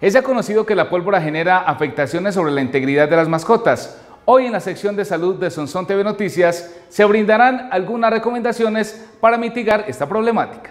Es ya conocido que la pólvora genera afectaciones sobre la integridad de las mascotas. Hoy en la sección de salud de Sonson TV Noticias se brindarán algunas recomendaciones para mitigar esta problemática.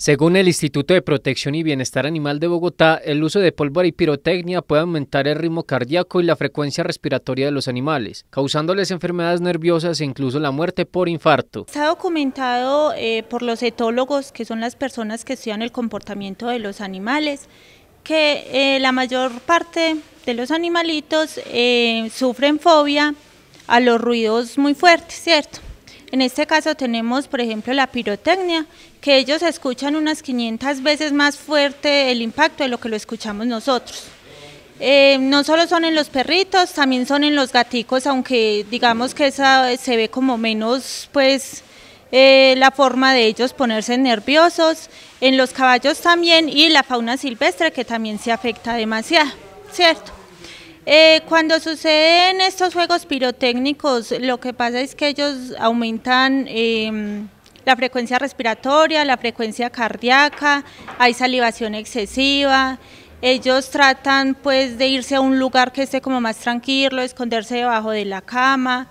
Según el Instituto de Protección y Bienestar Animal de Bogotá, el uso de pólvora y pirotecnia puede aumentar el ritmo cardíaco y la frecuencia respiratoria de los animales, causándoles enfermedades nerviosas e incluso la muerte por infarto. Está documentado eh, por los etólogos, que son las personas que estudian el comportamiento de los animales, que eh, la mayor parte de los animalitos eh, sufren fobia a los ruidos muy fuertes, ¿cierto? En este caso tenemos, por ejemplo, la pirotecnia, que ellos escuchan unas 500 veces más fuerte el impacto de lo que lo escuchamos nosotros. Eh, no solo son en los perritos, también son en los gaticos, aunque digamos que esa se ve como menos, pues, eh, la forma de ellos ponerse nerviosos, en los caballos también y la fauna silvestre que también se afecta demasiado, ¿cierto? Eh, cuando suceden estos juegos pirotécnicos, lo que pasa es que ellos aumentan em, la frecuencia respiratoria, la frecuencia cardíaca, hay salivación excesiva. Ellos tratan pues de irse a un lugar que esté como más tranquilo, esconderse debajo de la cama.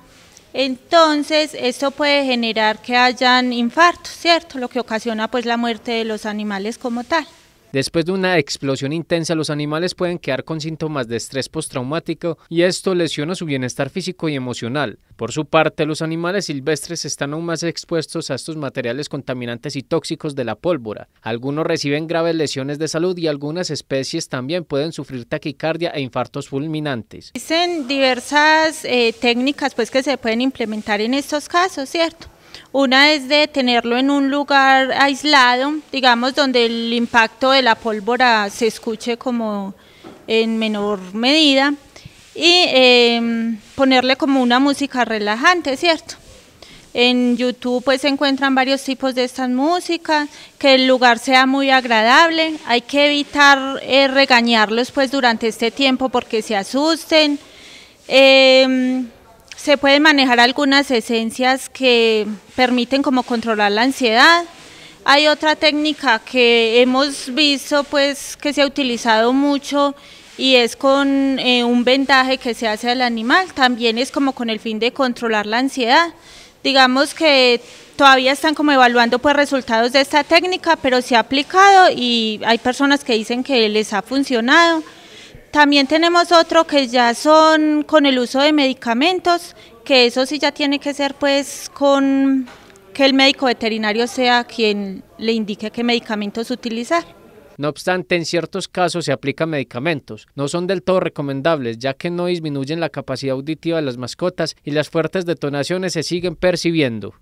Entonces, esto puede generar que hayan infartos, ¿cierto? Lo que ocasiona pues la muerte de los animales como tal. Después de una explosión intensa, los animales pueden quedar con síntomas de estrés postraumático y esto lesiona su bienestar físico y emocional. Por su parte, los animales silvestres están aún más expuestos a estos materiales contaminantes y tóxicos de la pólvora. Algunos reciben graves lesiones de salud y algunas especies también pueden sufrir taquicardia e infartos fulminantes. Existen diversas eh, técnicas pues, que se pueden implementar en estos casos, ¿cierto? Una es de tenerlo en un lugar aislado, digamos, donde el impacto de la pólvora se escuche como en menor medida y em, ponerle como una música relajante, ¿cierto? En YouTube pues se encuentran varios tipos de estas músicas, que el lugar sea muy agradable, hay que evitar eh, regañarlos pues, durante este tiempo porque se asusten. Em, se pueden manejar algunas esencias que permiten como controlar la ansiedad. Hay otra técnica que hemos visto pues que se ha utilizado mucho y es con eh, un vendaje que se hace al animal, también es como con el fin de controlar la ansiedad. Digamos que todavía están como evaluando pues resultados de esta técnica, pero se ha aplicado y hay personas que dicen que les ha funcionado. También tenemos otro que ya son con el uso de medicamentos, que eso sí ya tiene que ser pues con que el médico veterinario sea quien le indique qué medicamentos utilizar. No obstante, en ciertos casos se aplican medicamentos. No son del todo recomendables, ya que no disminuyen la capacidad auditiva de las mascotas y las fuertes detonaciones se siguen percibiendo.